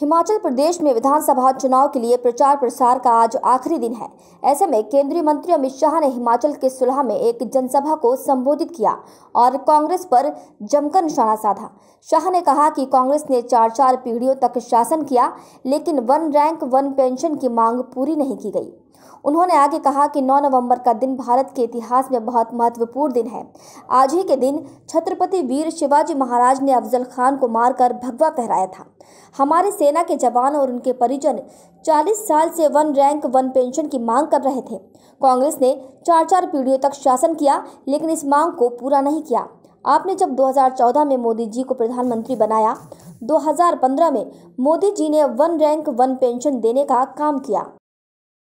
हिमाचल प्रदेश में विधानसभा चुनाव के लिए प्रचार प्रसार का आज आखिरी दिन है ऐसे में केंद्रीय मंत्री अमित शाह ने हिमाचल के सुलह में एक जनसभा को संबोधित किया और कांग्रेस पर जमकर निशाना साधा शाह ने कहा कि कांग्रेस ने चार चार पीढ़ियों तक शासन किया लेकिन वन रैंक वन पेंशन की मांग पूरी नहीं की गई उन्होंने आगे कहा कि 9 नवंबर का दिन भारत के इतिहास में बहुत महत्वपूर्ण दिन है आज ही के दिन छत्रपति वीर शिवाजी महाराज ने अफजल खान को मारकर भगवा फहराया था हमारे से सेना के जवान और उनके परिजन 40 साल से वन रैंक वन पेंशन की मांग कर रहे थे कांग्रेस ने चार चार पीढ़ियों तक शासन किया लेकिन इस मांग को पूरा नहीं किया आपने जब 2014 में मोदी जी को प्रधानमंत्री बनाया 2015 में मोदी जी ने वन रैंक वन पेंशन देने का काम किया